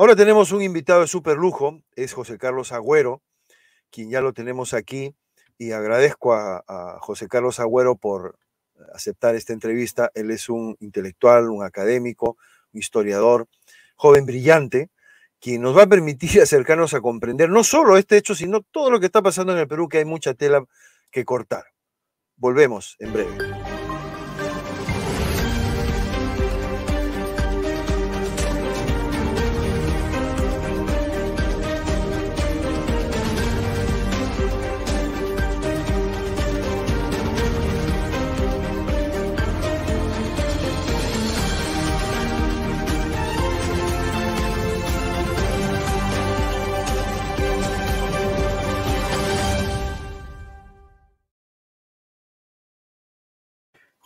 Ahora tenemos un invitado de super lujo, es José Carlos Agüero, quien ya lo tenemos aquí, y agradezco a, José Carlos Agüero por aceptar esta entrevista. Él es un intelectual, un académico, un historiador, joven brillante, quien nos va a permitir acercarnos a comprender no solo este hecho, sino todo lo que está pasando en el Perú, que hay mucha tela que cortar. Volvemos en breve.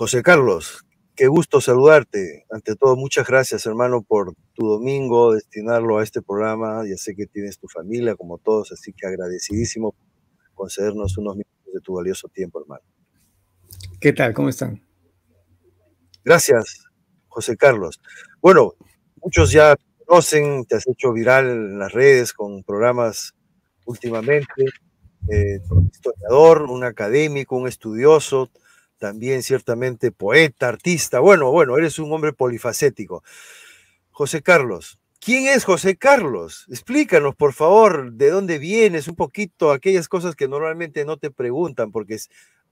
José Carlos, qué gusto saludarte. Ante todo, muchas gracias, hermano, por tu domingo, destinarlo a este programa. Ya sé que tienes tu familia, como todos, así que agradecidísimo concedernos unos minutos de tu valioso tiempo, hermano. ¿Qué tal? ¿Cómo están? Gracias, José Carlos. Bueno, muchos ya te conocen, te has hecho viral en las redes con programas últimamente. un eh, historiador, un académico, un estudioso, también ciertamente poeta, artista. Bueno, bueno, eres un hombre polifacético. José Carlos, ¿quién es José Carlos? Explícanos, por favor, de dónde vienes, un poquito aquellas cosas que normalmente no te preguntan, porque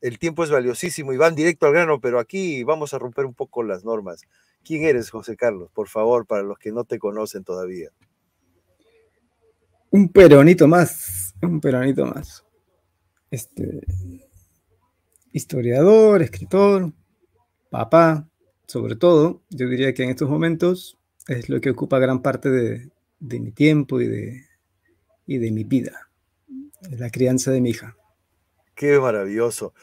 el tiempo es valiosísimo y van directo al grano, pero aquí vamos a romper un poco las normas. ¿Quién eres, José Carlos? Por favor, para los que no te conocen todavía. Un peronito más, un peronito más. Este, historiador, escritor, papá, sobre todo, yo diría que en estos momentos es lo que ocupa gran parte de, mi tiempo y de, y de mi vida, la crianza de mi hija. Qué maravilloso.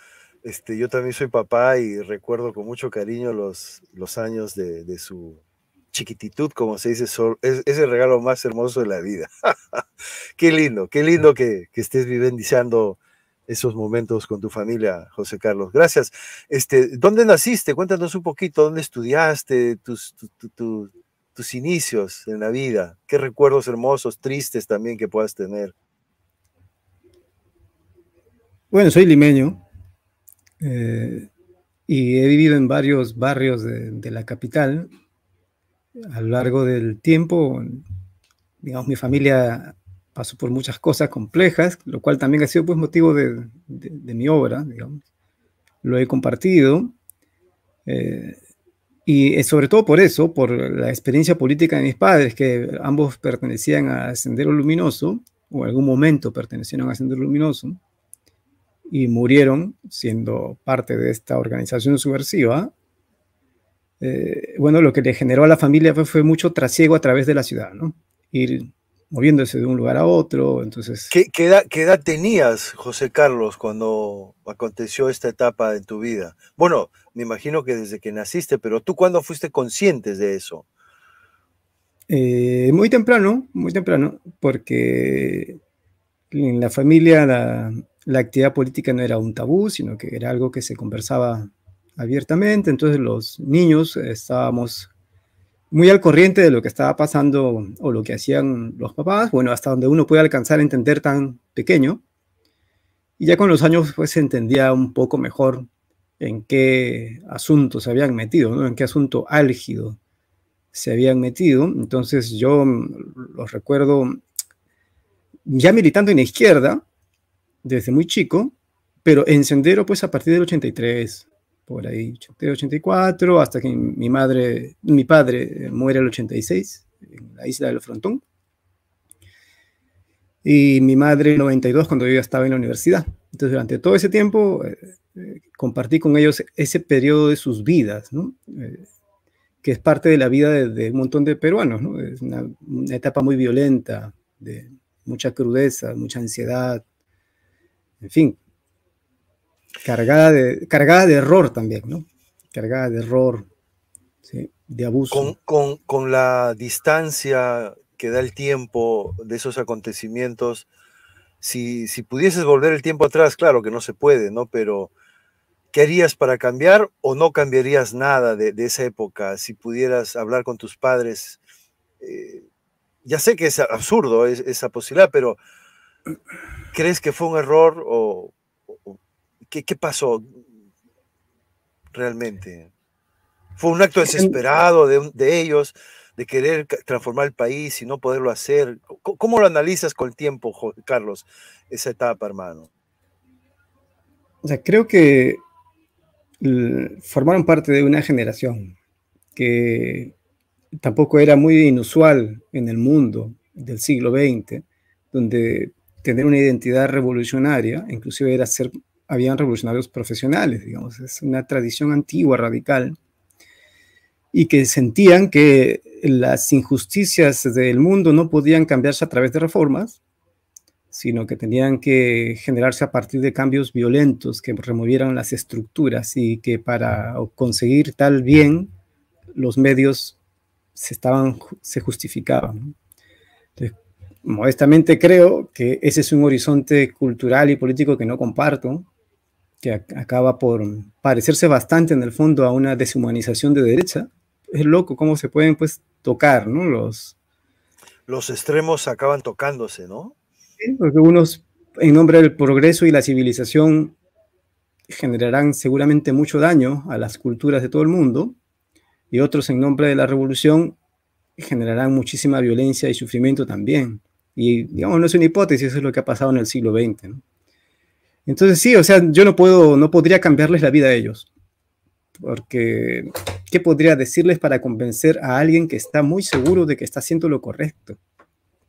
Este, yo también soy papá y recuerdo con mucho cariño los, los años de, su chiquititud, como se dice, es, es, el regalo más hermoso de la vida. qué lindo, qué lindo que, que estés vivendizando esos momentos con tu familia, José Carlos. Gracias. Este, ¿Dónde naciste? Cuéntanos un poquito, ¿dónde estudiaste tus, tus inicios en la vida? ¿Qué recuerdos hermosos, tristes también que puedas tener? Bueno, soy limeño eh, y he vivido en varios barrios de, de la capital. A lo largo del tiempo, digamos, mi familia pasó por muchas cosas complejas, lo cual también ha sido pues, motivo de, mi obra, digamos. Lo he compartido, eh, y sobre todo por eso, por la experiencia política de mis padres, que ambos pertenecían a Sendero Luminoso, o en algún momento pertenecieron a Sendero Luminoso, y murieron siendo parte de esta organización subversiva. Eh, bueno, lo que le generó a la familia fue, mucho trasiego a través de la ciudad, ¿no? Y moviéndose de un lugar a otro. Entonces... ¿Qué, edad, tenías, José Carlos, cuando aconteció esta etapa en tu vida? Bueno, me imagino que desde que naciste, pero ¿tú cuándo fuiste consciente de eso? Eh, muy temprano, muy temprano, porque en la familia la, la, actividad política no era un tabú, sino que era algo que se conversaba abiertamente, entonces los niños eh, estábamos muy al corriente de lo que estaba pasando o lo que hacían los papás, bueno, hasta donde uno puede alcanzar a entender tan pequeño. Y ya con los años pues se entendía un poco mejor en qué asunto se habían metido, en qué asunto álgido se habían metido. Entonces yo los recuerdo ya militando en la izquierda desde muy chico, pero en Sendero pues a partir del 83, por ahí, 84, hasta que mi madre, mi padre eh, muere el 86 en la isla del Frontón. Y mi madre el 92 cuando yo ya estaba en la universidad. Entonces durante todo ese tiempo eh, eh, compartí con ellos ese periodo de sus vidas, que es parte de la vida de, un montón de peruanos. Es una etapa muy violenta, de mucha crudeza, mucha ansiedad, en fin, Cargada de, cargada de error también, ¿no? Cargada de error, de abuso. Con, la distancia que da el tiempo de esos acontecimientos, si, si pudieses volver el tiempo atrás, claro que no se puede, ¿no? Pero, ¿qué harías para cambiar o no cambiarías nada de, esa época si pudieras hablar con tus padres? Eh, ya sé que es absurdo esa posibilidad, pero ¿crees que fue un error o ¿Qué, pasó realmente? ¿Fue un acto desesperado de, ellos de querer transformar el país y no poderlo hacer? ¿Cómo, cómo lo analizas con el tiempo, Carlos, esa etapa, hermano? O sea, creo que formaron parte de una generación que tampoco era muy inusual en el mundo del siglo XX, donde tener una identidad revolucionaria, inclusive era ser habían revolucionarios profesionales, digamos, es una tradición antigua, radical, y que sentían que las injusticias del mundo no podían cambiarse a través de reformas, sino que tenían que generarse a partir de cambios violentos que removieran las estructuras y que para conseguir tal bien los medios se, estaban, se justificaban. Entonces, modestamente creo que ese es un horizonte cultural y político que no comparto, que acaba por parecerse bastante en el fondo a una deshumanización de derecha. Es loco cómo se pueden pues tocar, ¿no? Los, los extremos acaban tocándose, ¿no? Sí, porque unos en nombre del progreso y la civilización generarán seguramente mucho daño a las culturas de todo el mundo y otros en nombre de la revolución generarán muchísima violencia y sufrimiento también. Y digamos, no es una hipótesis, eso es lo que ha pasado en el siglo XX. ¿no? Entonces sí, o sea, yo no puedo, no podría cambiarles la vida a ellos. Porque, ¿qué podría decirles para convencer a alguien que está muy seguro de que está haciendo lo correcto?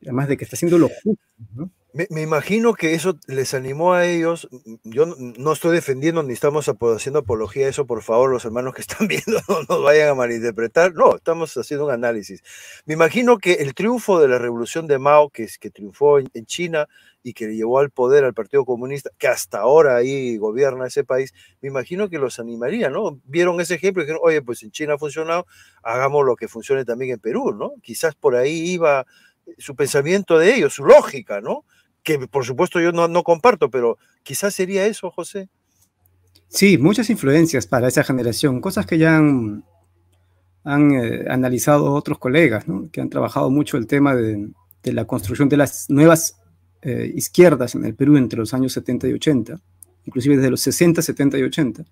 Además de que está haciendo lo justo, me, imagino que eso les animó a ellos. Yo no, estoy defendiendo ni estamos haciendo apología a eso, por favor, los hermanos que están viendo no nos vayan a malinterpretar. No, estamos haciendo un análisis. Me imagino que el triunfo de la revolución de Mao, que, es, que triunfó en China y que llevó al poder al Partido Comunista, que hasta ahora ahí gobierna ese país, me imagino que los animaría, ¿no? Vieron ese ejemplo y dijeron, oye, pues en China ha funcionado, hagamos lo que funcione también en Perú, ¿no? Quizás por ahí iba eh, su pensamiento de ellos, su lógica, ¿no? Que por supuesto yo no, no comparto, pero quizás sería eso, José. Sí, muchas influencias para esa generación, cosas que ya han, eh, analizado otros colegas, ¿no? que han trabajado mucho el tema de, de, la construcción de las nuevas eh, izquierdas en el Perú entre los años 70 y 80, inclusive desde los 60, 70 y 80,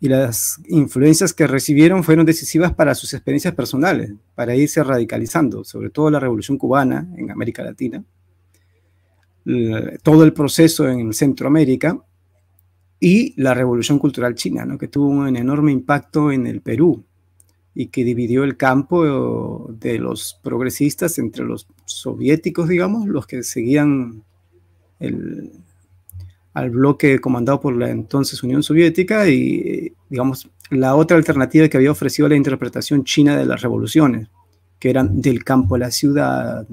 y las influencias que recibieron fueron decisivas para sus experiencias personales, para irse radicalizando, sobre todo la Revolución cubana en América Latina, todo el proceso en Centroamérica y la Revolución Cultural China, ¿no? que tuvo un enorme impacto en el Perú, y que dividió el campo eh, de los progresistas entre los soviéticos, digamos, los que seguían al bloque comandado por la entonces Unión Soviética y, eh, digamos, la otra alternativa que había ofrecido la interpretación china de las revoluciones, que eran del campo a la ciudad,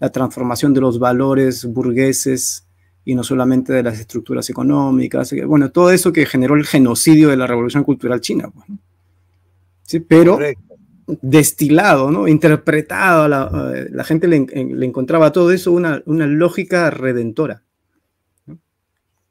la transformación de los valores burgueses y no solamente de las estructuras económicas, eh, bueno, todo eso que generó el genocidio de la revolución cultural china. Bueno. Pues, pero destilado, ¿no? interpretado, la, la gente le, encontraba todo eso una, lógica redentora.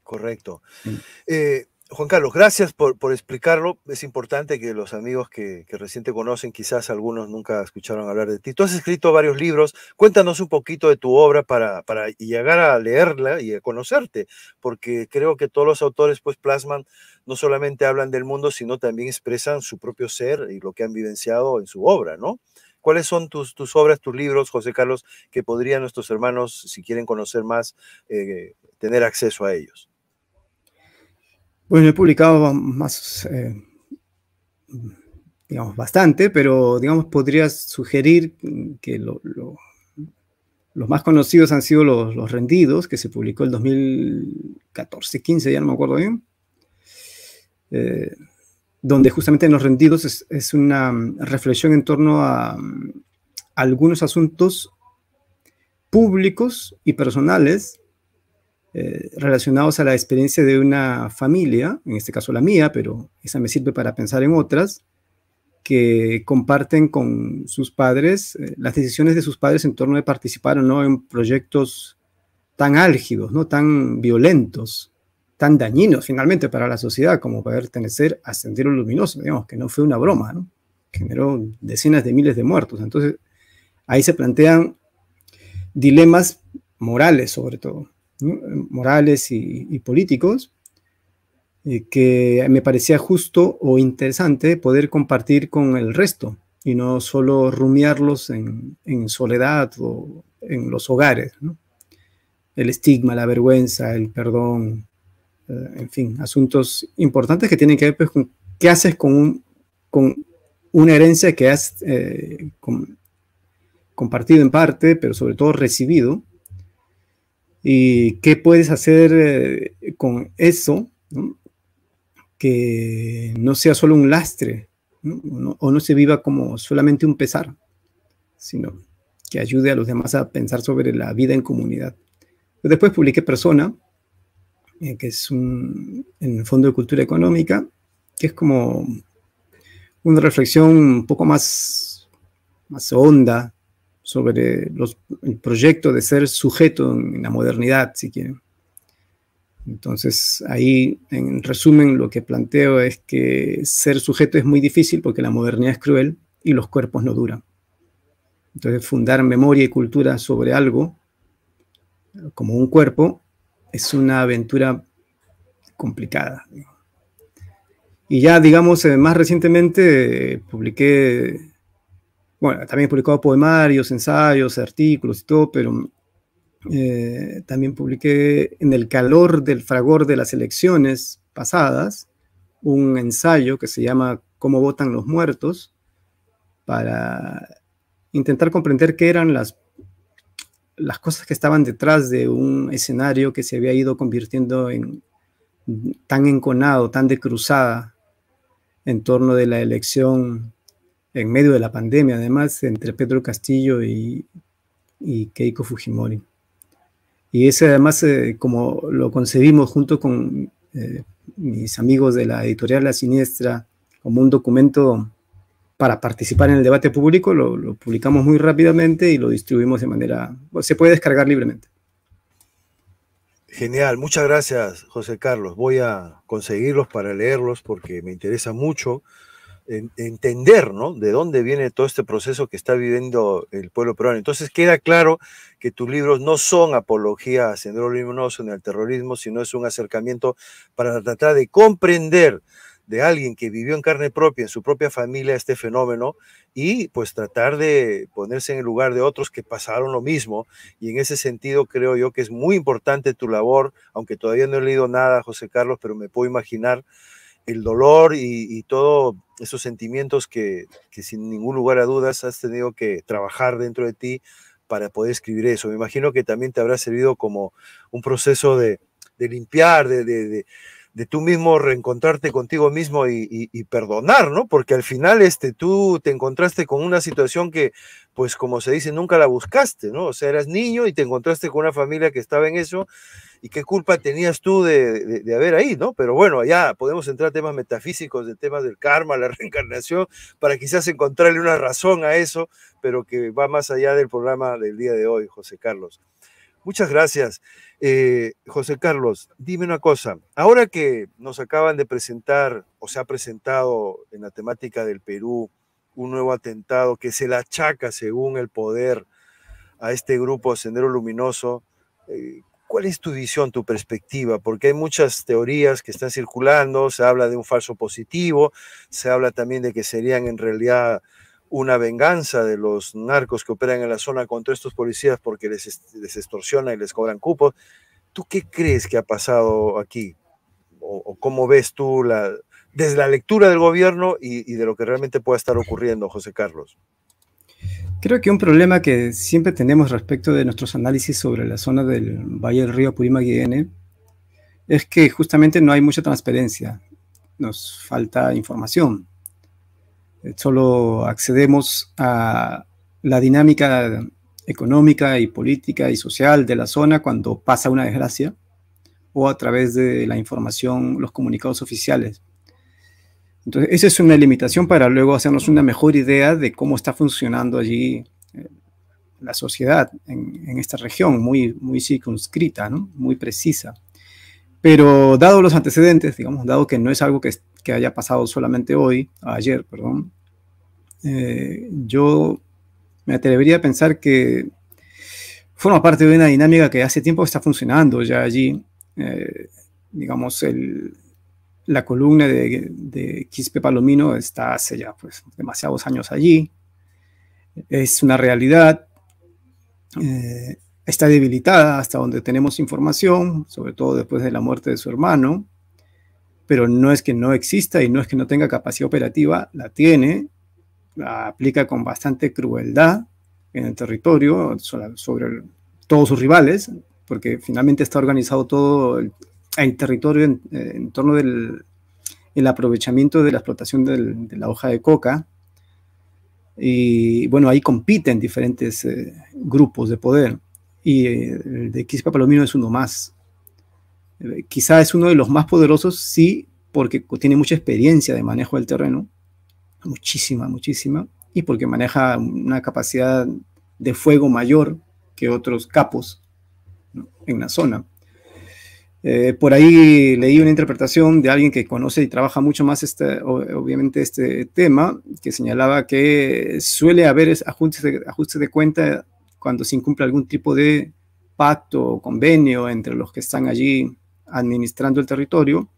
Correcto. Mm. Eh, Juan Carlos, gracias por, explicarlo. Es importante que los amigos que, que, recién te conocen, quizás algunos nunca escucharon hablar de ti. Tú has escrito varios libros. Cuéntanos un poquito de tu obra para, para llegar a leerla y a conocerte, porque creo que todos los autores pues plasman, no solamente hablan del mundo, sino también expresan su propio ser y lo que han vivenciado en su obra, ¿no? ¿Cuáles son tus, tus obras, tus libros, José Carlos, que podrían nuestros hermanos, si quieren conocer más, eh, tener acceso a ellos? Bueno, he publicado más, eh, digamos, bastante, pero digamos, podría sugerir que los más conocidos han sido los, rendidos, que se publicó el 2014-15, ya no me acuerdo bien. Eh, donde justamente en los rendidos es, una reflexión en torno a, mm, algunos asuntos públicos y personales eh, relacionados a la experiencia de una familia, en este caso la mía, pero esa me sirve para pensar en otras, que comparten con sus padres eh, las decisiones de sus padres en torno de participar o no en proyectos tan álgidos, ¿no? tan violentos, tan dañinos finalmente para la sociedad como pertenecer a Sendero Luminoso, digamos, que no fue una broma, ¿no? generó decenas de miles de muertos. Entonces, ahí se plantean dilemas morales sobre todo morales y, políticos, eh, que me parecía justo o interesante poder compartir con el resto y no solo rumiarlos en, soledad o en los hogares. El estigma, la vergüenza, el perdón, eh, en fin, asuntos importantes que tienen que ver pues, con qué haces con, con una herencia que has eh, compartido en parte, pero sobre todo recibido, y qué puedes hacer eh, con eso, que no sea solo un lastre O, ¿no? se viva como solamente un pesar, sino que ayude a los demás a pensar sobre la vida en comunidad. Pues después publiqué Persona, eh, que es un en el Fondo de Cultura Económica, que es como una reflexión un poco más, más honda sobre los, el proyecto de ser sujeto en la modernidad, si quieren. Entonces, ahí, en resumen, lo que planteo es que ser sujeto es muy difícil porque la modernidad es cruel y los cuerpos no duran. Entonces, fundar memoria y cultura sobre algo, como un cuerpo, es una aventura complicada. Y ya, digamos, eh, más recientemente eh, publiqué bueno, también he publicado poemarios, ensayos, artículos y todo, pero eh, también publiqué en el calor del fragor de las elecciones pasadas un ensayo que se llama Cómo votan los muertos para intentar comprender qué eran las, las cosas que estaban detrás de un escenario que se había ido convirtiendo en tan enconado, tan de cruzada en torno de la elección en medio de la pandemia, además, entre Pedro Castillo y, Keiko Fujimori. Y ese además, eh, como lo concebimos junto con eh, mis amigos de la editorial La Siniestra, como un documento para participar en el debate público, lo, lo, publicamos muy rápidamente y lo distribuimos de manera, se puede descargar libremente. Genial, muchas gracias José Carlos. Voy a conseguirlos para leerlos porque me interesa mucho entender ¿no? de dónde viene todo este proceso que está viviendo el pueblo peruano. Entonces queda claro que tus libros no son apologías a Sendero Luminoso ni al terrorismo, sino es un acercamiento para tratar de comprender de alguien que vivió en carne propia, en su propia familia, este fenómeno y pues tratar de ponerse en el lugar de otros que pasaron lo mismo. Y en ese sentido creo yo que es muy importante tu labor, aunque todavía no he leído nada, José Carlos, pero me puedo imaginar el dolor y, todos esos sentimientos que, sin ningún lugar a dudas has tenido que trabajar dentro de ti para poder escribir eso. Me imagino que también te habrá servido como un proceso de, limpiar, de, de tú mismo reencontrarte contigo mismo y, perdonar, ¿no? Porque al final este, tú te encontraste con una situación que, pues como se dice, nunca la buscaste, ¿no? O sea, eras niño y te encontraste con una familia que estaba en eso y qué culpa tenías tú de, haber ahí, ¿no? Pero bueno, allá podemos entrar a temas metafísicos, de temas del karma, la reencarnación, para quizás encontrarle una razón a eso, pero que va más allá del programa del día de hoy, José Carlos. Muchas gracias. Eh, José Carlos, dime una cosa. Ahora que nos acaban de presentar o se ha presentado en la temática del Perú un nuevo atentado que se le achaca, según el poder, a este grupo Sendero Luminoso, eh, ¿cuál es tu visión, tu perspectiva? Porque hay muchas teorías que están circulando, se habla de un falso positivo, se habla también de que serían en realidad una venganza de los narcos que operan en la zona contra estos policías porque les, les extorsionan y les cobran cupos. ¿Tú qué crees que ha pasado aquí? ¿O, cómo ves tú desde la lectura del gobierno y, de lo que realmente pueda estar ocurriendo, José Carlos? Creo que un problema que siempre tenemos respecto de nuestros análisis sobre la zona del Valle del Río Purimaguién es que justamente no hay mucha transparencia, nos falta información. Eh, solo accedemos a la dinámica económica y política y social de la zona cuando pasa una desgracia o a través de la información, los comunicados oficiales. Entonces, esa es una limitación para luego hacernos una mejor idea de cómo está funcionando allí eh, la sociedad en, esta región, muy, muy circunscrita, muy precisa. Pero dado los antecedentes, digamos, dado que no es algo que que haya pasado solamente hoy, ayer, perdón, eh, yo me atrevería a pensar que forma parte de una dinámica que hace tiempo está funcionando ya allí. Eh, digamos, la columna de, Quispe Palomino está hace ya pues, demasiados años allí. Es una realidad. Eh, está debilitada hasta donde tenemos información, sobre todo después de la muerte de su hermano pero no es que no exista y no es que no tenga capacidad operativa, la tiene, la aplica con bastante crueldad en el territorio sobre, todos sus rivales, porque finalmente está organizado todo el, territorio en, torno del el aprovechamiento de la explotación de la hoja de coca. Y bueno, ahí compiten diferentes eh, grupos de poder. Y eh, el de Quispa Palomino es uno más. Eh, quizá es uno de los más poderosos, sí, porque tiene mucha experiencia de manejo del terreno, muchísima, muchísima, y porque maneja una capacidad de fuego mayor que otros capos en la zona. Eh, por ahí leí una interpretación de alguien que conoce y trabaja mucho más, este, obviamente, este tema, que señalaba que suele haber ajustes ajustes de cuenta cuando se incumple algún tipo de pacto o convenio entre los que están allí administrando el territorio,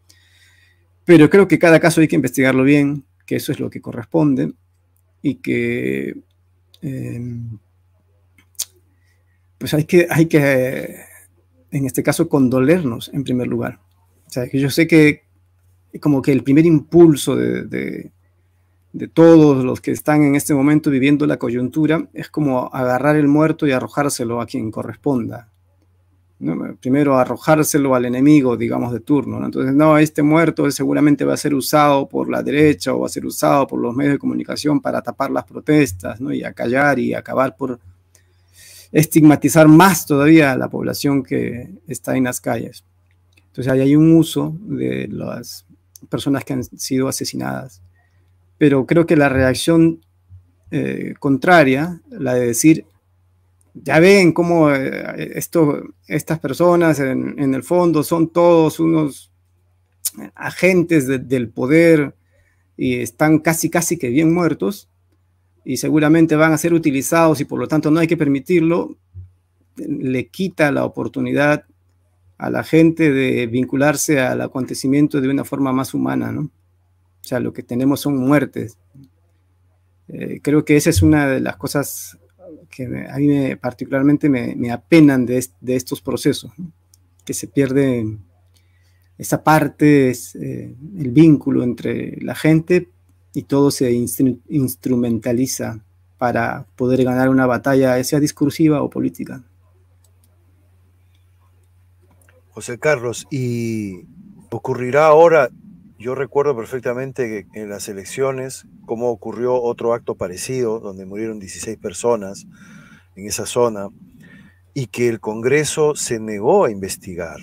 pero creo que cada caso hay que investigarlo bien, que eso es lo que corresponde y que em, pues hay que, hay que, en este caso, condolernos en primer lugar. O sea, que yo sé que como que el primer impulso de, de todos los que están en este momento viviendo la coyuntura es como agarrar el muerto y arrojárselo a quien corresponda, primero arrojárselo al enemigo, digamos, de turno. Entonces, no, este muerto seguramente va a ser usado por la derecha o va a ser usado por los medios de comunicación para tapar las protestas ¿no? y acallar y acabar por estigmatizar más todavía a la población que está en las calles. Entonces, ahí hay un uso de las personas que han sido asesinadas. Pero creo que la reacción eh, contraria, la de decir, ya ven cómo eh, esto, estas personas en, el fondo son todos unos agentes del poder y están casi, casi que bien muertos y seguramente van a ser utilizados y por lo tanto no hay que permitirlo, le quita la oportunidad a la gente de vincularse al acontecimiento de una forma más humana, ¿no? O sea, lo que tenemos son muertes. Eh, creo que esa es una de las cosas a mí me, particularmente me, apenan de, estos procesos, que se pierde esa parte, es, eh, el vínculo entre la gente y todo se instrumentaliza para poder ganar una batalla, sea discursiva o política. José Carlos, ¿y ocurrirá ahora yo recuerdo perfectamente que en las elecciones cómo ocurrió otro acto parecido, donde murieron 16 personas en esa zona, y que el Congreso se negó a investigar.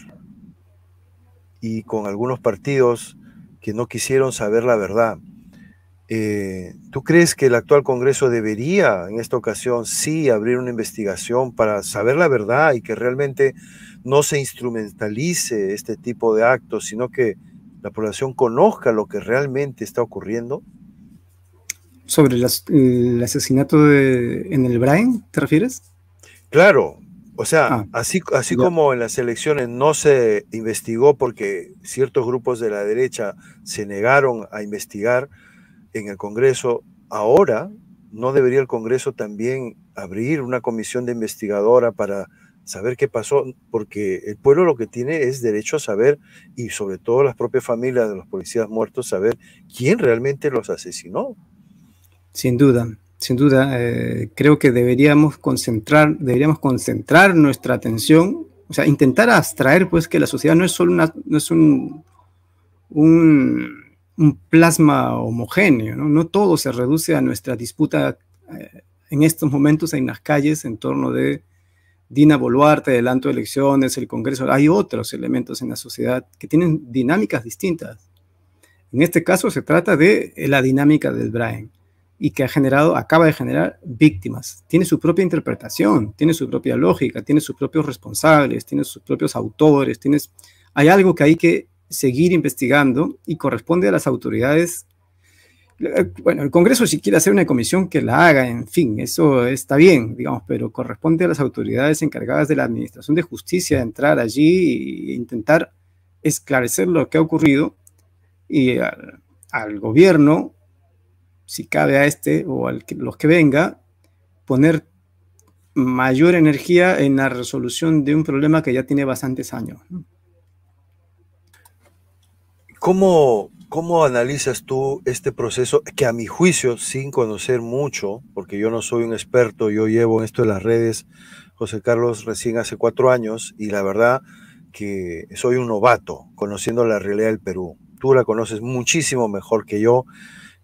Y con algunos partidos que no quisieron saber la verdad. Eh, ¿Tú crees que el actual Congreso debería en esta ocasión sí abrir una investigación para saber la verdad y que realmente no se instrumentalice este tipo de actos, sino que la población conozca lo que realmente está ocurriendo? ¿Sobre el asesinato de, en el Brain, te refieres? Claro, o sea, ah. así, así como en las elecciones no se investigó porque ciertos grupos de la derecha se negaron a investigar en el Congreso, ahora no debería el Congreso también abrir una comisión de investigadora para saber qué pasó, porque el pueblo lo que tiene es derecho a saber, y sobre todo las propias familias de los policías muertos, saber quién realmente los asesinó. Sin duda, sin duda, eh, creo que deberíamos concentrar, deberíamos concentrar nuestra atención, o sea, intentar abstraer pues que la sociedad no es solo una, es un, un, plasma homogéneo, ¿no? ¿no? todo se reduce a nuestra disputa eh, en estos momentos en las calles en torno de Dina Boluarte, adelanto de elecciones, el Congreso, hay otros elementos en la sociedad que tienen dinámicas distintas. En este caso se trata de eh, la dinámica del brain y que ha generado, acaba de generar víctimas. Tiene su propia interpretación, tiene su propia lógica, tiene sus propios responsables, tiene sus propios autores, tienes, hay algo que hay que seguir investigando y corresponde a las autoridades eh, bueno, el Congreso si quiere hacer una comisión que la haga, en fin, eso está bien, digamos, pero corresponde a las autoridades encargadas de la Administración de Justicia entrar allí e intentar esclarecer lo que ha ocurrido y al, gobierno, si cabe a este o a los que venga, poner mayor energía en la resolución de un problema que ya tiene bastantes años. ¿Cómo, ¿Cómo analizas tú este proceso que a mi juicio, sin conocer mucho, porque yo no soy un experto, yo llevo esto de las redes, José Carlos, recién hace cuatro años, y la verdad que soy un novato conociendo la realidad del Perú. Tú la conoces muchísimo mejor que yo.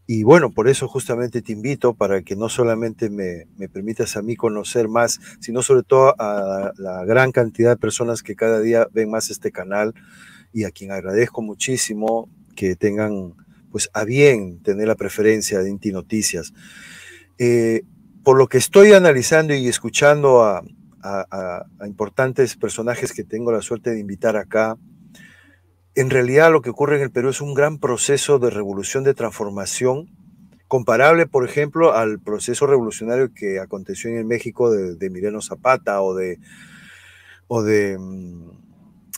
Y bueno, por eso justamente te invito para que no solamente me, me, permitas a mí conocer más, sino sobre todo a la gran cantidad de personas que cada día ven más este canal y a quien agradezco muchísimo que tengan pues a bien tener la preferencia de Inti Noticias. Eh, por lo que estoy analizando y escuchando a, importantes personajes que tengo la suerte de invitar acá, en realidad lo que ocurre en el Perú es un gran proceso de revolución, de transformación, comparable, por ejemplo, al proceso revolucionario que aconteció en el México de, de Zapata o de, o de mm,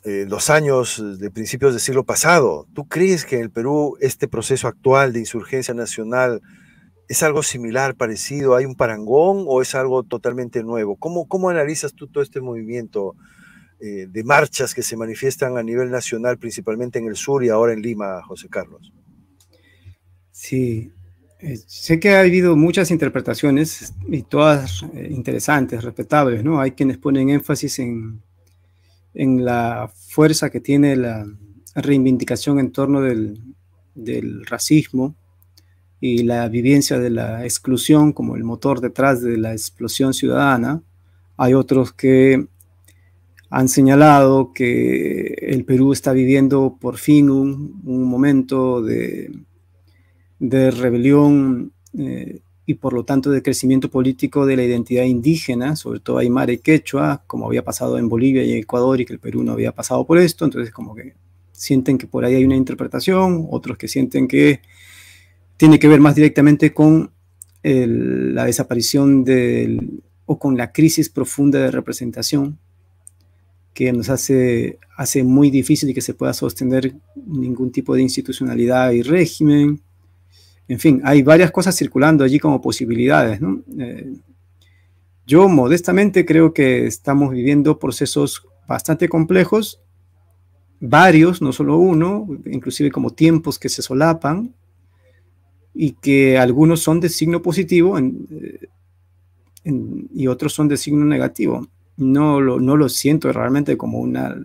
eh, los años de principios del siglo pasado. ¿Tú crees que en el Perú este proceso actual de insurgencia nacional es algo similar, parecido? ¿Hay un parangón o es algo totalmente nuevo? ¿Cómo, cómo analizas tú todo este movimiento eh, de marchas que se manifiestan a nivel nacional, principalmente en el sur y ahora en Lima, José Carlos? Sí, eh, sé que ha habido muchas interpretaciones y todas interesantes, respetables, ¿no? Hay quienes ponen énfasis en en la fuerza que tiene la reivindicación en torno del, racismo y la vivencia de la exclusión como el motor detrás de la explosión ciudadana. Hay otros que han señalado que el Perú está viviendo por fin un, momento de, rebelión eh, y por lo tanto de crecimiento político de la identidad indígena, sobre todo aymara y quechua, como había pasado en Bolivia y Ecuador y que el Perú no había pasado por esto, entonces como que sienten que por ahí hay una interpretación, otros que sienten que tiene que ver más directamente con la desaparición del, o con la crisis profunda de representación que nos hace, hace muy difícil que se pueda sostener ningún tipo de institucionalidad y régimen en fin, hay varias cosas circulando allí como posibilidades. Eh, yo modestamente creo que estamos viviendo procesos bastante complejos, varios, no solo uno, inclusive como tiempos que se solapan y que algunos son de signo positivo eh, y otros son de signo negativo. no lo siento realmente como una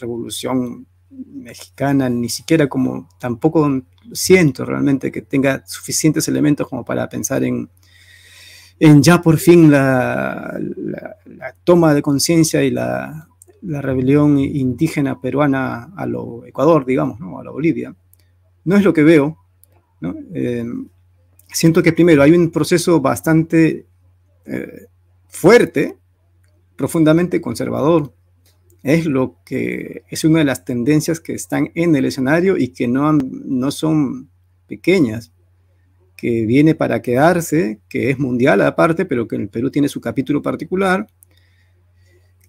revolución mexicana, ni siquiera como tampoco siento realmente que tenga suficientes elementos como para pensar en, ya por fin la, toma de conciencia y la, rebelión indígena peruana a lo Ecuador, digamos, a la Bolivia. No es lo que veo. Eh, siento que primero hay un proceso bastante eh, fuerte, profundamente conservador, es lo que es una de las tendencias que están en el escenario y que no, no son pequeñas, que viene para quedarse, que es mundial aparte, pero que en el Perú tiene su capítulo particular,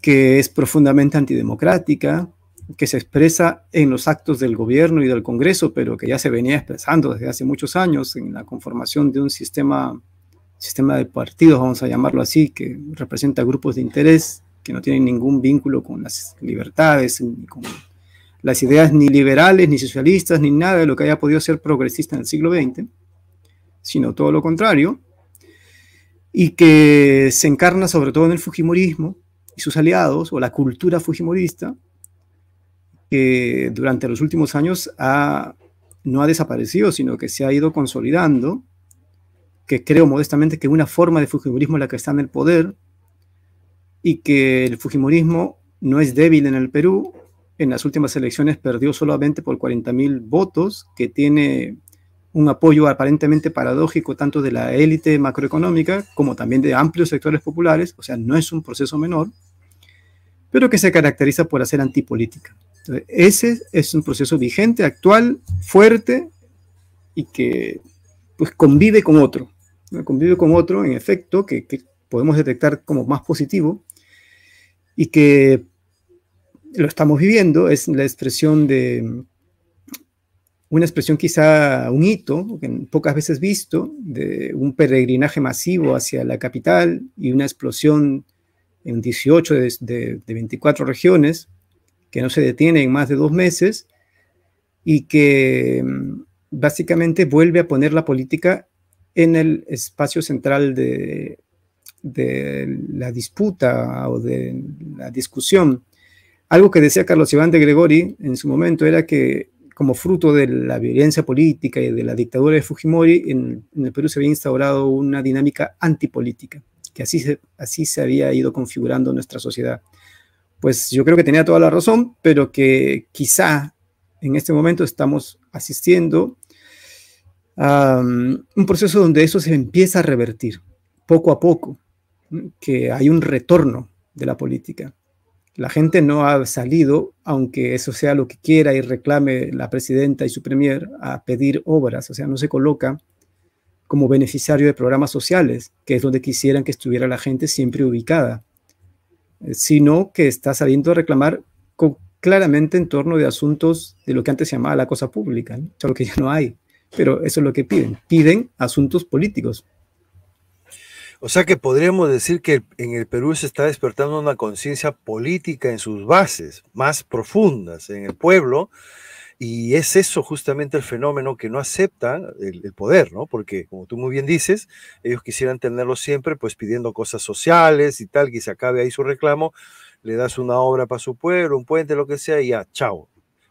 que es profundamente antidemocrática, que se expresa en los actos del gobierno y del Congreso, pero que ya se venía expresando desde hace muchos años en la conformación de un sistema, sistema de partidos, vamos a llamarlo así, que representa grupos de interés que no tienen ningún vínculo con las libertades, ni con las ideas ni liberales, ni socialistas, ni nada de lo que haya podido ser progresista en el siglo XX, sino todo lo contrario, y que se encarna sobre todo en el Fujimorismo y sus aliados, o la cultura fujimorista, que durante los últimos años no ha desaparecido, sino que se ha ido consolidando, que creo modestamente que una forma de Fujimorismo es la que está en el poder, y que el Fujimorismo no es débil en el Perú. En las últimas elecciones perdió solamente por 40.000 votos, que tiene un apoyo aparentemente paradójico tanto de la élite macroeconómica como también de amplios sectores populares, o sea, no es un proceso menor, pero que se caracteriza por hacer antipolítica. ese es un proceso vigente, actual, fuerte y que pues convive con otro, convive con otro en efecto que, que podemos detectar como más positivo y que lo estamos viviendo, es la expresión de una expresión quizá un hito, que pocas veces visto, de un peregrinaje masivo hacia la capital y una explosión en 18 de, de 24 regiones, que no se detiene en más de dos meses y que mm, básicamente vuelve a poner la política en el espacio central de, de la disputa o de la discusión. Algo que decía Carlos Iván de Gregori en su momento era que como fruto de la violencia política y de la dictadura de Fujimori, en, el Perú se había instaurado una dinámica antipolítica, que así se, así se había ido configurando nuestra sociedad. Pues yo creo que tenía toda la razón, pero que quizá en este momento estamos asistiendo a um, un proceso donde eso se empieza a revertir poco a poco que hay un retorno de la política. La gente no ha salido, aunque eso sea lo que quiera y reclame la presidenta y su premier, a pedir obras, o sea, no se coloca como beneficiario de programas sociales, que es donde quisieran que estuviera la gente siempre ubicada, eh, sino que está saliendo a reclamar claramente en torno de asuntos de lo que antes se llamaba la cosa pública, lo que ya no hay, pero eso es lo que piden. Piden asuntos políticos, o sea que podríamos decir que en el Perú se está despertando una conciencia política en sus bases más profundas, en el pueblo, y es eso justamente el fenómeno que no acepta el, poder, ¿no? Porque, como tú muy bien dices, ellos quisieran tenerlo siempre, pues pidiendo cosas sociales y tal, que se acabe ahí su reclamo, le das una obra para su pueblo, un puente, lo que sea, y ya, chao.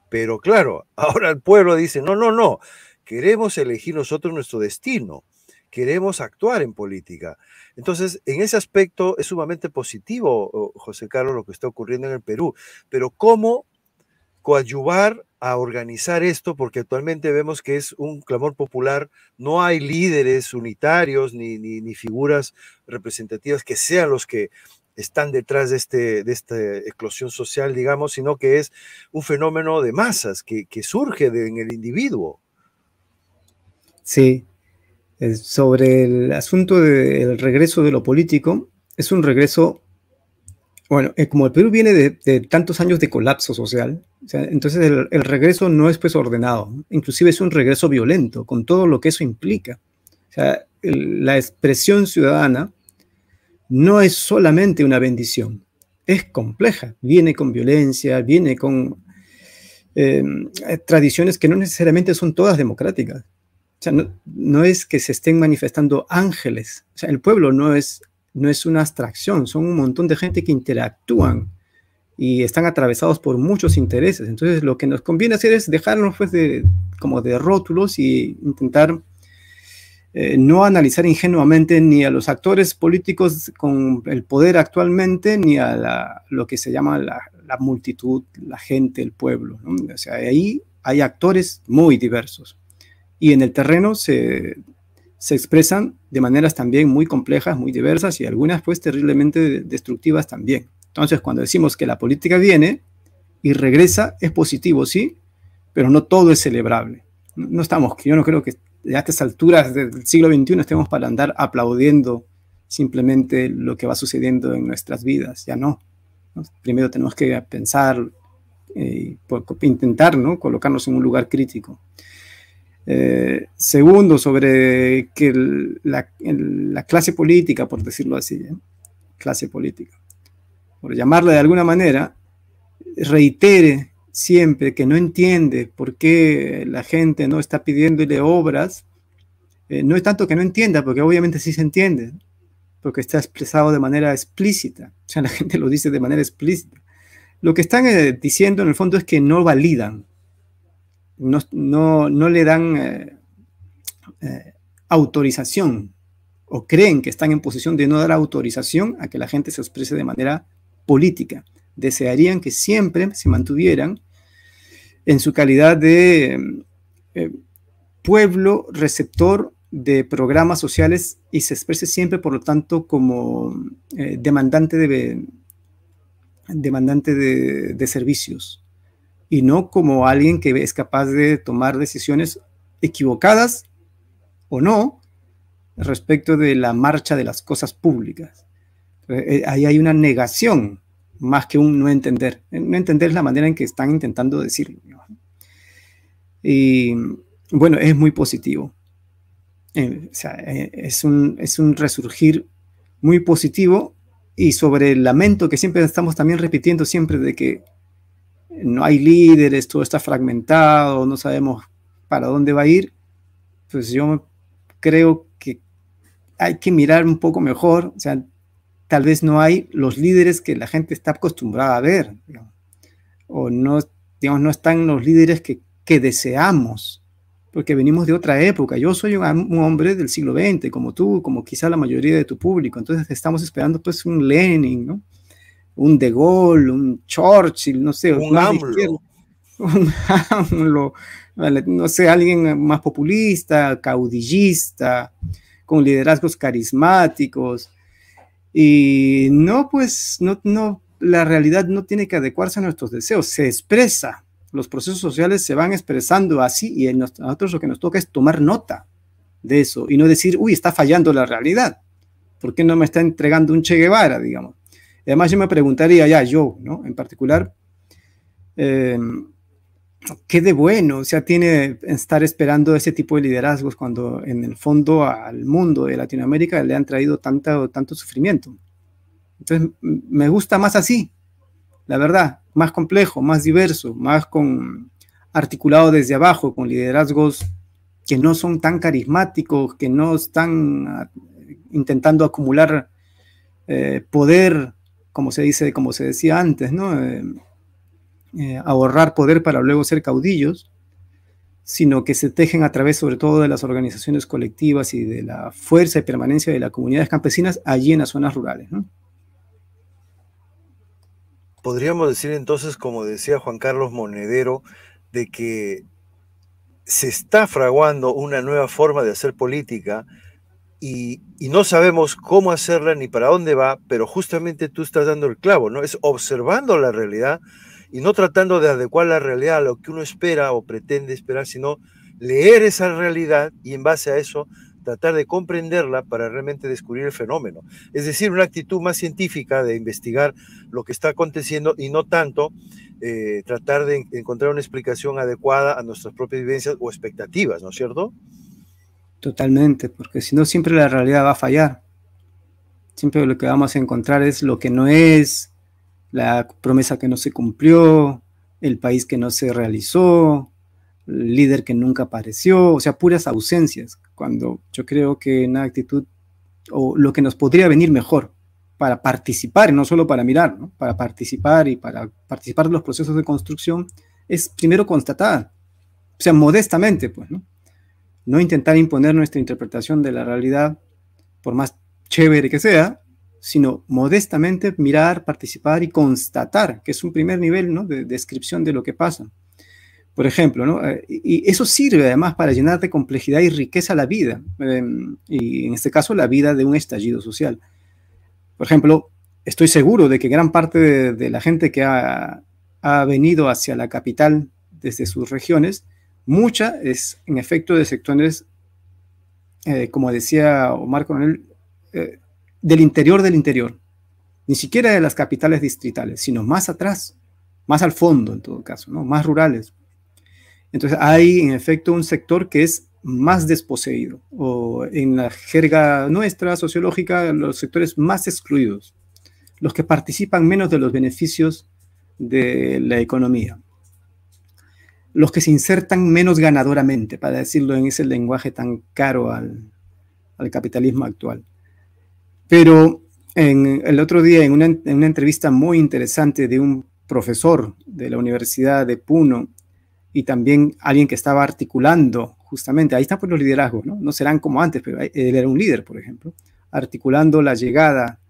Pero claro, ahora el pueblo dice, no, no, no, queremos elegir nosotros nuestro destino queremos actuar en política. Entonces, en ese aspecto es sumamente positivo, oh, José Carlos, lo que está ocurriendo en el Perú, pero ¿cómo coadyuvar a organizar esto? Porque actualmente vemos que es un clamor popular, no hay líderes unitarios ni, ni, figuras representativas que sean los que están detrás de, este, de esta eclosión social, digamos, sino que es un fenómeno de masas que, que surge en el individuo. Sí, eh, sobre el asunto del regreso de lo político, es un regreso, bueno, eh, como el Perú viene de, tantos años de colapso social, entonces el, regreso no es pues ordenado, inclusive es un regreso violento, con todo lo que eso implica. O sea, la expresión ciudadana no es solamente una bendición, es compleja, viene con violencia, viene con eh, tradiciones que no necesariamente son todas democráticas no, es que se estén manifestando ángeles. O sea, el pueblo no es, no es una abstracción, son un montón de gente que interactúan y están atravesados por muchos intereses. Entonces, lo que nos conviene hacer es dejarnos pues, de, como de rótulos y intentar eh, no analizar ingenuamente ni a los actores políticos con el poder actualmente, ni a lo que se llama la, multitud, la gente, el pueblo. O sea, ahí hay actores muy diversos y en el terreno se, se expresan de maneras también muy complejas, muy diversas y algunas pues terriblemente destructivas también. Entonces, cuando decimos que la política viene y regresa, es positivo, sí, pero no todo es celebrable. No estamos, yo no creo que a estas alturas del siglo XXI estemos para andar aplaudiendo simplemente lo que va sucediendo en nuestras vidas, ya no. Primero tenemos que pensar, eh, intentar ¿no? colocarnos en un lugar crítico. Eh, segundo, sobre que la, clase política, por decirlo así, ¿eh? clase política, por llamarla de alguna manera, reitere siempre que no entiende por qué la gente no está pidiéndole obras, eh, no es tanto que no entienda, porque obviamente sí se entiende, porque está expresado de manera explícita, o sea, la gente lo dice de manera explícita. Lo que están diciendo en el fondo es que no validan, no, no, no le dan eh, eh, autorización o creen que están en posición de no dar autorización a que la gente se exprese de manera política. Desearían que siempre se mantuvieran en su calidad de eh, pueblo receptor de programas sociales y se exprese siempre, por lo tanto, como demandante de demandante de servicios y no como alguien que es capaz de tomar decisiones equivocadas o no respecto de la marcha de las cosas públicas. Eh, eh, ahí hay una negación más que un no entender. Eh, no entender es la manera en que están intentando decirlo. Y bueno, es muy positivo. es, un, es un resurgir muy positivo y sobre el lamento que siempre estamos también repitiendo siempre de que no hay líderes, todo está fragmentado, no sabemos para dónde va a ir, pues yo creo que hay que mirar un poco mejor, o sea, tal vez no hay los líderes que la gente está acostumbrada a ver, o no, no están los líderes que, deseamos, porque venimos de otra época. Yo soy un, un, hombre del siglo XX, como tú, como quizá la mayoría de tu público, entonces estamos esperando pues un Lenin, ¿no? un De Gaulle, un Churchill, no sé, un Hamlo, no sé, alguien más populista, caudillista, con liderazgos carismáticos. Y no, pues, no, no, la realidad no tiene que adecuarse a nuestros deseos, se expresa. Los procesos sociales se van expresando así y a nosotros lo que nos toca es tomar nota de eso y no decir, uy, está fallando la realidad. ¿Por qué no me está entregando un Che Guevara, digamos? Además, yo me preguntaría ya, yo, ¿no? En particular, em, ¿qué de bueno o sea, tiene estar esperando ese tipo de liderazgos cuando en el fondo al mundo de Latinoamérica le han traído tanto sufrimiento? Entonces, me gusta más así, la verdad, más complejo, más diverso, más con articulado desde abajo, con liderazgos que no son tan carismáticos, que no están ah, intentando acumular eh, poder como se dice, como se decía antes, ¿no? Eh, eh, ahorrar poder para luego ser caudillos, sino que se tejen a través sobre todo de las organizaciones colectivas y de la fuerza y permanencia de las comunidades campesinas allí en las zonas rurales, Podríamos decir entonces, como decía Juan Carlos Monedero, de que se está fraguando una nueva forma de hacer política, y, no sabemos cómo hacerla ni para dónde va, pero justamente tú estás dando el clavo, ¿no? Es observando la realidad y no tratando de adecuar la realidad a lo que uno espera o pretende esperar, sino leer esa realidad y en base a eso tratar de comprenderla para realmente descubrir el fenómeno. Es decir, una actitud más científica de investigar lo que está aconteciendo y no tanto eh, tratar de encontrar una explicación adecuada a nuestras propias vivencias o expectativas, ¿no es cierto? Totalmente, porque si no siempre la realidad va a fallar. Siempre lo que vamos a encontrar es lo que no es, la promesa que no se cumplió, el país que no se realizó, el líder que nunca apareció, o sea, puras ausencias, cuando yo creo que una actitud o lo que nos podría venir mejor para participar, no solo para mirar, para participar y para participar de los procesos de construcción, es primero constatar, o sea, modestamente, pues, ¿no? no intentar imponer nuestra interpretación de la realidad, por más chévere que sea, sino modestamente mirar, participar y constatar, que es un primer nivel ¿no? de descripción de lo que pasa. Por ejemplo, eh, y eso sirve además para llenar de complejidad y riqueza la vida, em, y en este caso la vida de un estallido social. Por ejemplo, estoy seguro de que gran parte de, la gente que ha, ha venido hacia la capital desde sus regiones mucha es en efecto de sectores, eh, como decía Omar Coronel, eh, del interior del interior, ni siquiera de las capitales distritales, sino más atrás, más al fondo en todo caso, más rurales. Entonces hay en efecto un sector que es más desposeído, o en la jerga nuestra sociológica, los sectores más excluidos, los que participan menos de los beneficios de la economía los que se insertan menos ganadoramente, para decirlo en ese lenguaje tan caro al, capitalismo actual. Pero en, el otro día, en una, entrevista muy interesante de un profesor de la Universidad de Puno y también alguien que estaba articulando, justamente, ahí están por pues los liderazgos, ¿no? No serán como antes, pero él era un líder, por ejemplo, articulando la llegada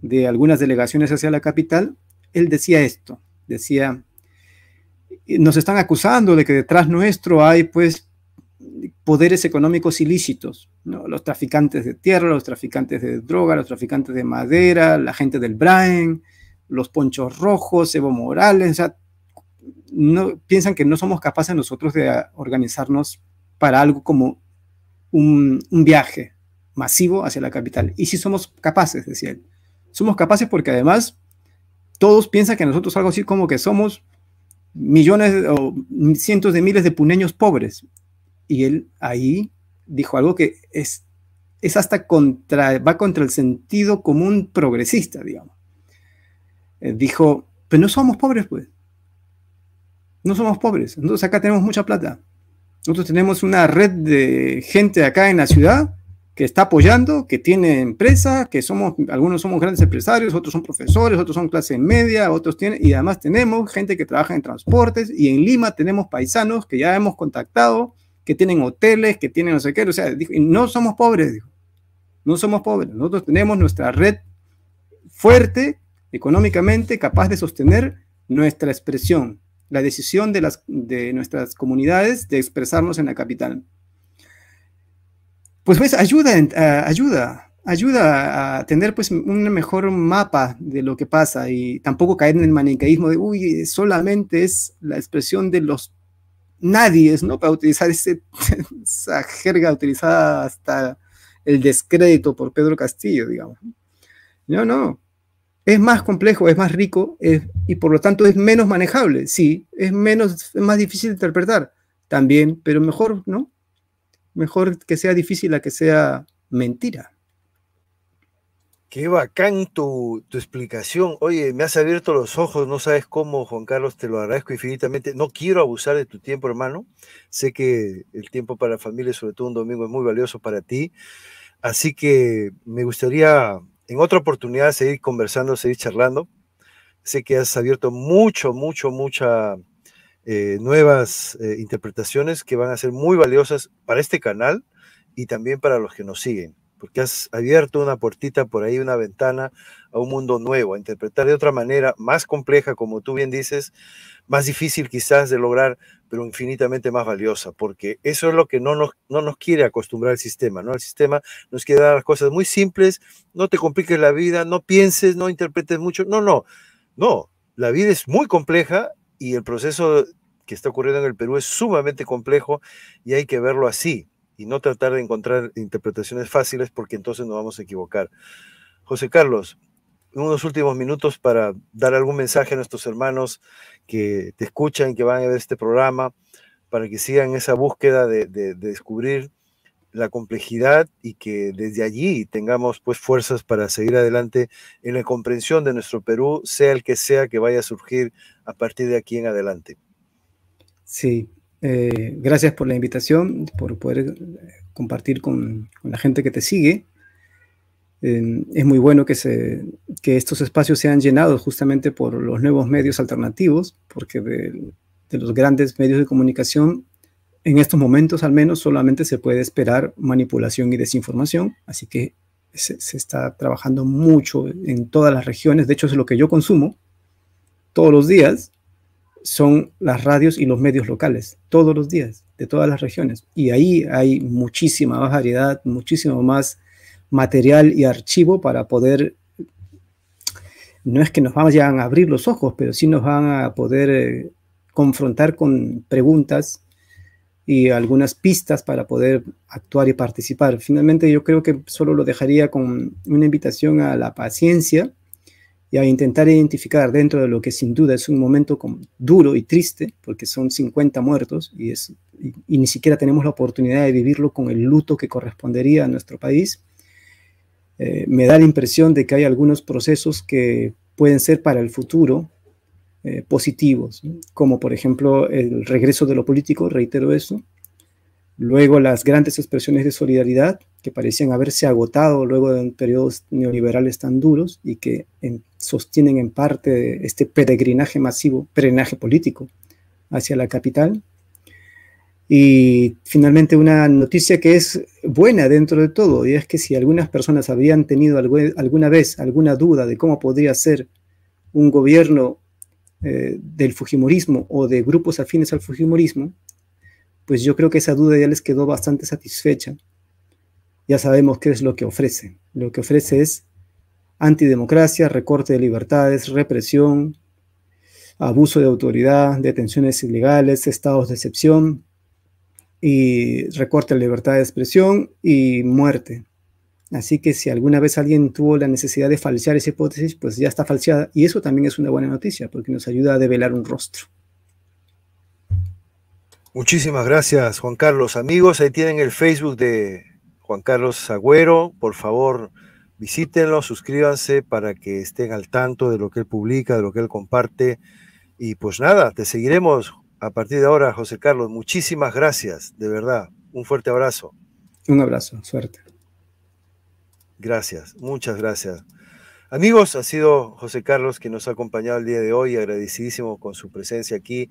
de algunas delegaciones hacia la capital, él decía esto, decía, nos están acusando de que detrás nuestro hay pues poderes económicos ilícitos, los traficantes de tierra, los traficantes de droga, los traficantes de madera, la gente del brain, los ponchos rojos, Evo Morales, no, piensan que no somos capaces nosotros de ah, organizarnos para algo como un, un viaje masivo hacia la capital. Y si somos capaces, decía él. Somos capaces porque además todos piensan que nosotros algo así como que somos millones o cientos de miles de puneños pobres. Y él ahí dijo algo que es, es hasta contra, va contra el sentido común progresista, digamos. Eh, dijo, pero pues no somos pobres, pues. No somos pobres. entonces acá tenemos mucha plata. Nosotros tenemos una red de gente acá en la ciudad que está apoyando, que tiene empresa, que somos, algunos somos grandes empresarios, otros son profesores, otros son clase media, otros tienen, y además tenemos gente que trabaja en transportes, y en Lima tenemos paisanos que ya hemos contactado, que tienen hoteles, que tienen no sé qué, o sea, no somos pobres, dijo, no somos pobres, nosotros tenemos nuestra red fuerte, económicamente, capaz de sostener nuestra expresión, la decisión de, las, de nuestras comunidades de expresarnos en la capital pues ayuda, ayuda, ayuda a tener pues un mejor mapa de lo que pasa y tampoco caer en el maniqueísmo de, uy, solamente es la expresión de los nadies, ¿no? Para utilizar esa jerga utilizada hasta el descrédito por Pedro Castillo, digamos. No, no. Es más complejo, es más rico y por lo tanto es menos manejable. Sí, es menos, es más difícil de interpretar también, pero mejor, ¿no? Mejor que sea difícil a que sea mentira. Qué bacán tu, explicación. Oye, me has abierto los ojos, no sabes cómo, Juan Carlos, te lo agradezco infinitamente. No quiero abusar de tu tiempo, hermano. Sé que el tiempo para la familia, sobre todo un domingo, es muy valioso para ti. Así que me gustaría en otra oportunidad seguir conversando, seguir charlando. Sé que has abierto mucho, mucho, mucha eh, nuevas eh, interpretaciones que van a ser muy valiosas para este canal y también para los que nos siguen, porque has abierto una puertita por ahí, una ventana a un mundo nuevo, a interpretar de otra manera, más compleja, como tú bien dices, más difícil quizás de lograr, pero infinitamente más valiosa, porque eso es lo que no nos, no nos quiere acostumbrar el sistema, ¿no? El sistema nos quiere dar las cosas muy simples, no te compliques la vida, no pienses, no interpretes mucho, no, no, no, la vida es muy compleja y el proceso que está ocurriendo en el Perú es sumamente complejo y hay que verlo así y no tratar de encontrar interpretaciones fáciles porque entonces nos vamos a equivocar. José Carlos, unos últimos minutos para dar algún mensaje a nuestros hermanos que te escuchan, que van a ver este programa, para que sigan esa búsqueda de, de descubrir la complejidad y que desde allí tengamos pues fuerzas para seguir adelante en la comprensión de nuestro Perú, sea el que sea que vaya a surgir a partir de aquí en adelante. Sí, eh, gracias por la invitación, por poder compartir con, la gente que te sigue. Eh, es muy bueno que, se, que estos espacios sean llenados justamente por los nuevos medios alternativos, porque de los grandes medios de comunicación en estos momentos al menos solamente se puede esperar manipulación y desinformación, así que se, está trabajando mucho en todas las regiones, de hecho es lo que yo consumo todos los días, son las radios y los medios locales, todos los días, de todas las regiones. Y ahí hay muchísima variedad, muchísimo más material y archivo para poder, no es que nos vayan a abrir los ojos, pero sí nos van a poder eh, confrontar con preguntas y algunas pistas para poder actuar y participar. Finalmente yo creo que solo lo dejaría con una invitación a la paciencia y a intentar identificar dentro de lo que sin duda es un momento duro y triste, porque son 50 muertos y, es, ni siquiera tenemos la oportunidad de vivirlo con el luto que correspondería a nuestro país. Eh, me da la impresión de que hay algunos procesos que pueden ser para el futuro eh, positivos, como por ejemplo el regreso de lo político, reitero eso, luego las grandes expresiones de solidaridad que parecían haberse agotado luego de periodos neoliberales tan duros y que sostienen en parte este peregrinaje masivo, peregrinaje político hacia la capital. Y finalmente una noticia que es buena dentro de todo, y es que si algunas personas habían tenido alguna vez alguna duda de cómo podría ser un gobierno eh, del Fujimorismo o de grupos afines al Fujimorismo, pues yo creo que esa duda ya les quedó bastante satisfecha. Ya sabemos qué es lo que ofrece. Lo que ofrece es antidemocracia, recorte de libertades, represión, abuso de autoridad, detenciones ilegales, estados de excepción y recorte de libertad de expresión y muerte. Así que si alguna vez alguien tuvo la necesidad de falsear esa hipótesis, pues ya está falseada. Y eso también es una buena noticia, porque nos ayuda a develar un rostro. Muchísimas gracias, Juan Carlos. Amigos, ahí tienen el Facebook de Juan Carlos Agüero. Por favor, visítenlo, suscríbanse para que estén al tanto de lo que él publica, de lo que él comparte. Y pues nada, te seguiremos a partir de ahora, José Carlos. Muchísimas gracias, de verdad. Un fuerte abrazo. Un abrazo, suerte. Gracias, muchas gracias. Amigos, ha sido José Carlos que nos ha acompañado el día de hoy, agradecidísimo con su presencia aquí.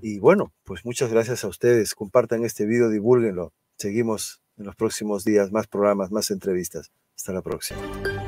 Y bueno, pues muchas gracias a ustedes. Compartan este video, divulguenlo. Seguimos en los próximos días, más programas, más entrevistas. Hasta la próxima.